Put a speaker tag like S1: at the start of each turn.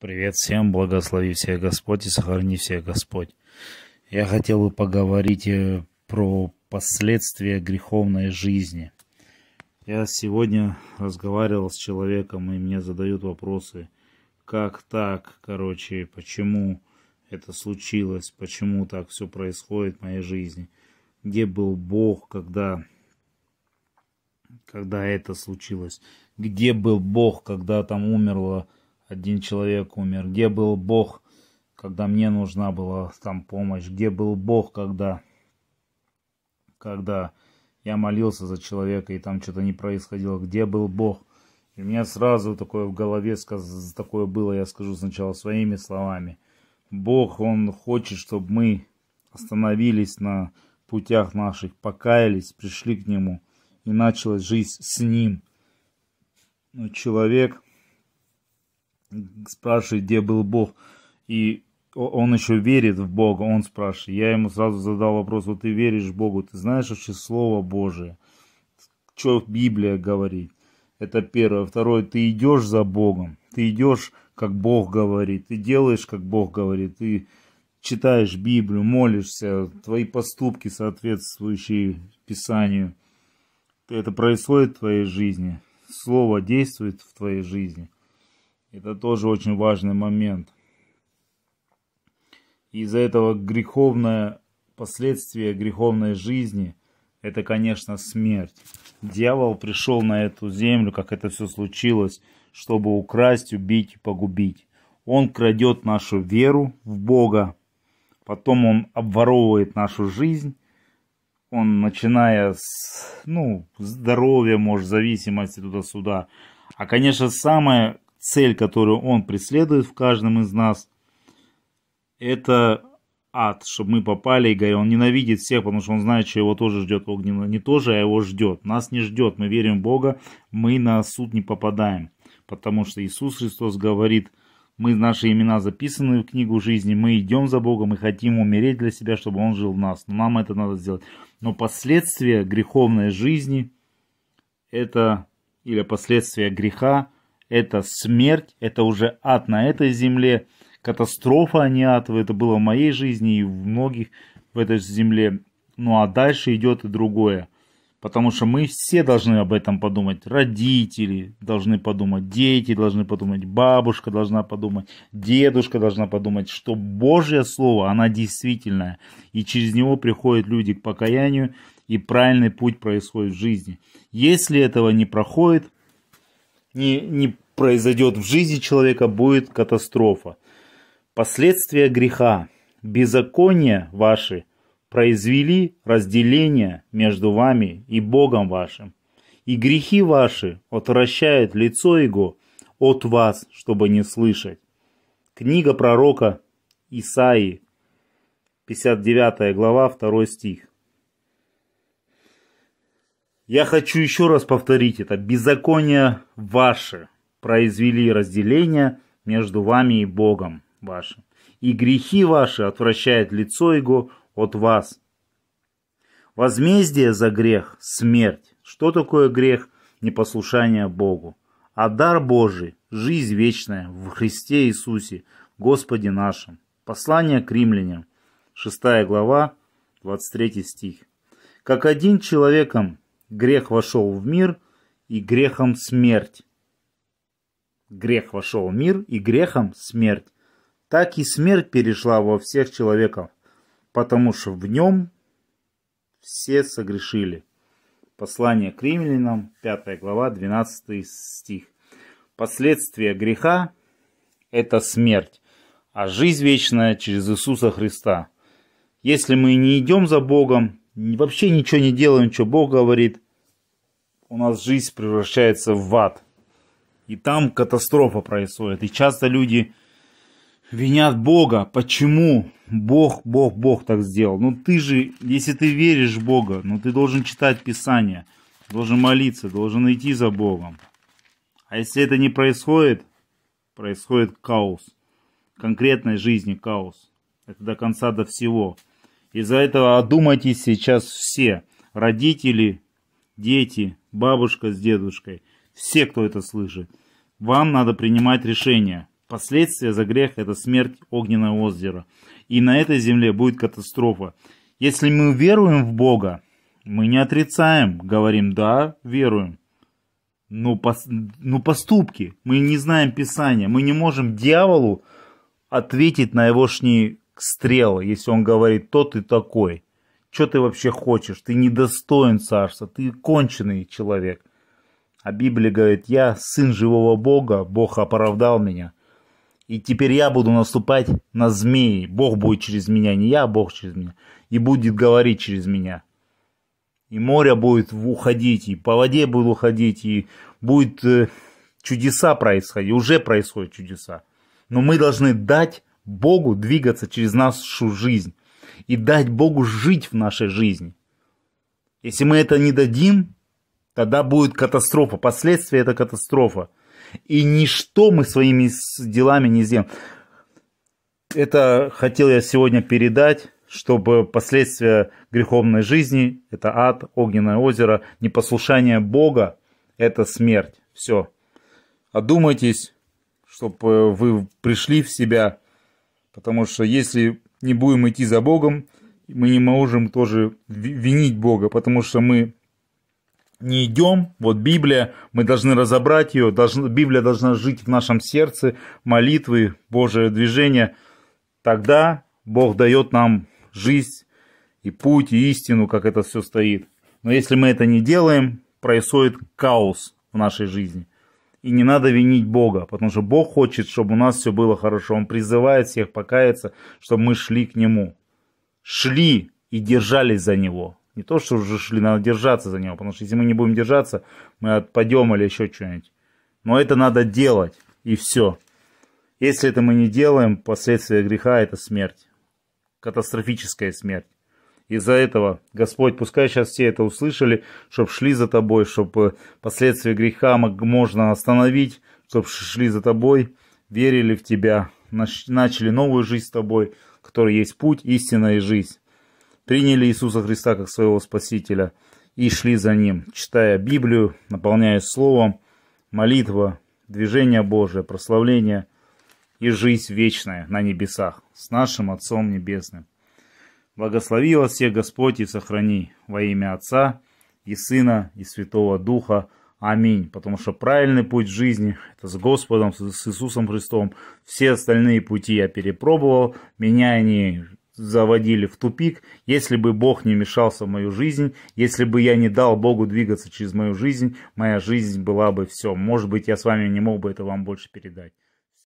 S1: Привет всем, благослови всех Господь и сохрани всех Господь. Я хотел бы поговорить э, про последствия греховной жизни. Я сегодня разговаривал с человеком, и мне задают вопросы, как так, короче, почему это случилось, почему так все происходит в моей жизни, где был Бог, когда, когда это случилось, где был Бог, когда там умерло один человек умер, где был Бог, когда мне нужна была там помощь, где был Бог, когда, когда я молился за человека, и там что-то не происходило, где был Бог. И у меня сразу такое в голове такое было, я скажу сначала своими словами. Бог, Он хочет, чтобы мы остановились на путях наших, покаялись, пришли к Нему, и началась жизнь с Ним. Но человек – спрашивает, где был Бог, и он еще верит в Бога, он спрашивает. Я ему сразу задал вопрос, вот ты веришь в Богу, ты знаешь вообще Слово Божие, что Библия говорит. Это первое. Второе, ты идешь за Богом, ты идешь, как Бог говорит, ты делаешь, как Бог говорит, ты читаешь Библию, молишься, твои поступки соответствующие Писанию. Это происходит в твоей жизни. Слово действует в твоей жизни. Это тоже очень важный момент. Из-за этого греховное последствие греховной жизни – это, конечно, смерть. Дьявол пришел на эту землю, как это все случилось, чтобы украсть, убить и погубить. Он крадет нашу веру в Бога, потом он обворовывает нашу жизнь, он начиная с ну, здоровья, может, зависимости туда-сюда. А, конечно, самое цель, которую он преследует в каждом из нас, это ад, чтобы мы попали, и говорит, он ненавидит всех, потому что он знает, что его тоже ждет огненно, не тоже, а его ждет, нас не ждет, мы верим в Бога, мы на суд не попадаем, потому что Иисус Христос говорит, мы, наши имена записаны в книгу жизни, мы идем за Богом, мы хотим умереть для себя, чтобы Он жил в нас, но нам это надо сделать. Но последствия греховной жизни, это, или последствия греха, это смерть, это уже ад на этой земле, катастрофа, а не ад. Это было в моей жизни и в многих в этой земле. Ну а дальше идет и другое. Потому что мы все должны об этом подумать. Родители должны подумать, дети должны подумать, бабушка должна подумать, дедушка должна подумать, что Божье Слово, оно действительное. И через него приходят люди к покаянию, и правильный путь происходит в жизни. Если этого не проходит, не, не произойдет в жизни человека, будет катастрофа. Последствия греха, беззакония ваши произвели разделение между вами и Богом вашим. И грехи ваши отвращают лицо Его от вас, чтобы не слышать. Книга пророка Исаии, 59 глава, 2 стих. Я хочу еще раз повторить это. Беззакония ваши произвели разделение между вами и Богом вашим. И грехи ваши отвращает лицо Его от вас. Возмездие за грех – смерть. Что такое грех? Непослушание Богу. А дар Божий – жизнь вечная в Христе Иисусе, Господе нашим. Послание к римлянам, 6 глава, 23 стих. Как один человеком грех вошел в мир, и грехом смерть. Грех вошел в мир, и грехом смерть. Так и смерть перешла во всех человеков, потому что в нем все согрешили. Послание к римлянам, 5 глава, 12 стих. Последствия греха – это смерть, а жизнь вечная через Иисуса Христа. Если мы не идем за Богом, вообще ничего не делаем, что Бог говорит, у нас жизнь превращается в ад. И там катастрофа происходит. И часто люди винят Бога. Почему? Бог, Бог, Бог так сделал. Ну ты же, если ты веришь в Бога, ну ты должен читать Писание, должен молиться, должен идти за Богом. А если это не происходит, происходит хаос. В конкретной жизни хаос. Это до конца, до всего. Из-за этого одумайтесь сейчас все. Родители, дети, бабушка с дедушкой. Все, кто это слышит. Вам надо принимать решение. Последствия за грех – это смерть огненного озера. И на этой земле будет катастрофа. Если мы веруем в Бога, мы не отрицаем, говорим «да, веруем». Но, пос, но поступки, мы не знаем Писания, мы не можем дьяволу ответить на его шни Стрела, если он говорит, то ты такой. Что ты вообще хочешь? Ты недостоин царства, ты конченый человек. А Библия говорит, я сын живого Бога, Бог оправдал меня. И теперь я буду наступать на змеи. Бог будет через меня, не я, а Бог через меня. И будет говорить через меня. И море будет уходить, и по воде будет уходить, и будет э, чудеса происходить. Уже происходят чудеса. Но мы должны дать Богу двигаться через нашу жизнь и дать Богу жить в нашей жизни. Если мы это не дадим, тогда будет катастрофа. Последствия – это катастрофа. И ничто мы своими делами не сделаем. Это хотел я сегодня передать, чтобы последствия греховной жизни – это ад, огненное озеро, непослушание Бога – это смерть. Все. Одумайтесь, чтобы э, вы пришли в себя – Потому что если не будем идти за Богом, мы не можем тоже винить Бога, потому что мы не идем. Вот Библия, мы должны разобрать ее, должна, Библия должна жить в нашем сердце, молитвы, Божие движение. Тогда Бог дает нам жизнь и путь, и истину, как это все стоит. Но если мы это не делаем, происходит хаос в нашей жизни. И не надо винить Бога, потому что Бог хочет, чтобы у нас все было хорошо. Он призывает всех покаяться, чтобы мы шли к Нему. Шли и держались за Него. Не то, что уже шли, надо держаться за Него, потому что если мы не будем держаться, мы отпадем или еще что-нибудь. Но это надо делать, и все. Если это мы не делаем, последствия греха – это смерть. Катастрофическая смерть. Из-за этого, Господь, пускай сейчас все это услышали, чтобы шли за тобой, чтобы э, последствия греха можно остановить, чтобы шли за тобой, верили в тебя, начали новую жизнь с тобой, который есть путь, истина и жизнь. Приняли Иисуса Христа как своего Спасителя и шли за Ним, читая Библию, наполняясь Словом, молитва, движение Божие, прославление и жизнь вечная на небесах с нашим Отцом Небесным. Благослови вас всех Господь и сохрани во имя Отца и Сына и Святого Духа. Аминь. Потому что правильный путь жизни – это с Господом, с Иисусом Христом. Все остальные пути я перепробовал, меня они заводили в тупик. Если бы Бог не мешался в мою жизнь, если бы я не дал Богу двигаться через мою жизнь, моя жизнь была бы все. Может быть, я с вами не мог бы это вам больше передать.